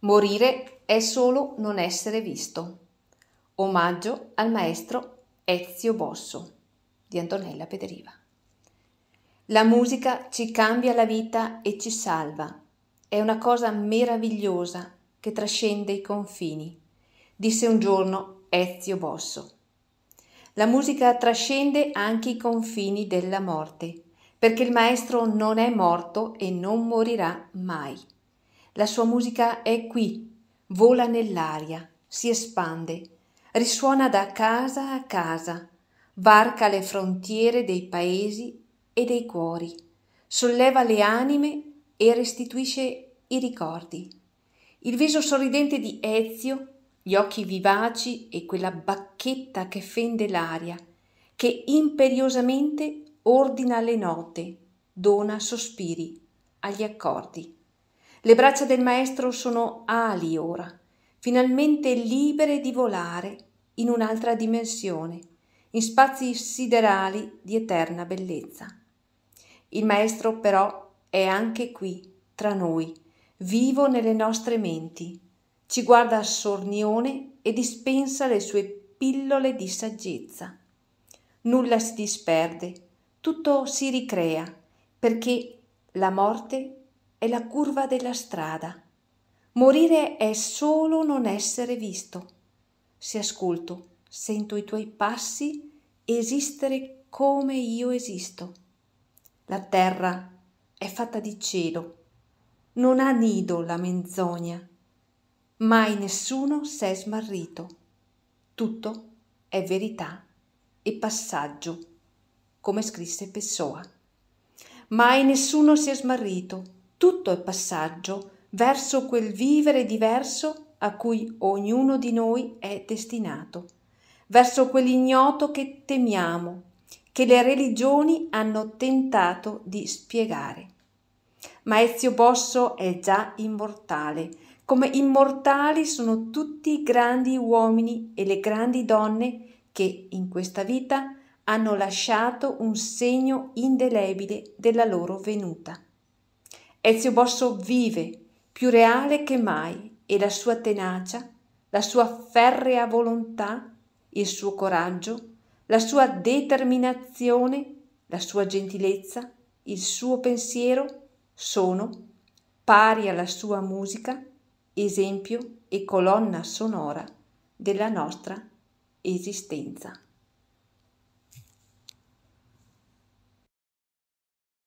Morire è solo non essere visto. Omaggio al maestro Ezio Bosso di Antonella Pederiva. La musica ci cambia la vita e ci salva. È una cosa meravigliosa che trascende i confini, disse un giorno Ezio Bosso. La musica trascende anche i confini della morte, perché il maestro non è morto e non morirà mai. La sua musica è qui, vola nell'aria, si espande, risuona da casa a casa, varca le frontiere dei paesi e dei cuori, solleva le anime e restituisce i ricordi. Il viso sorridente di Ezio, gli occhi vivaci e quella bacchetta che fende l'aria, che imperiosamente ordina le note, dona sospiri agli accordi. Le braccia del maestro sono ali ora, finalmente libere di volare in un'altra dimensione, in spazi siderali di eterna bellezza. Il maestro però è anche qui, tra noi, vivo nelle nostre menti, ci guarda a sornione e dispensa le sue pillole di saggezza. Nulla si disperde, tutto si ricrea, perché la morte è la curva della strada. Morire è solo non essere visto. Se ascolto, sento i tuoi passi, esistere come io esisto. La terra è fatta di cielo, non ha nido la menzogna. Mai nessuno s'è smarrito. Tutto è verità e passaggio, come scrisse Pessoa. Mai nessuno si è smarrito tutto è passaggio verso quel vivere diverso a cui ognuno di noi è destinato, verso quell'ignoto che temiamo, che le religioni hanno tentato di spiegare. Ma Ezio Bosso è già immortale, come immortali sono tutti i grandi uomini e le grandi donne che in questa vita hanno lasciato un segno indelebile della loro venuta. Ezio Bosso vive, più reale che mai, e la sua tenacia, la sua ferrea volontà, il suo coraggio, la sua determinazione, la sua gentilezza, il suo pensiero sono, pari alla sua musica, esempio e colonna sonora della nostra esistenza.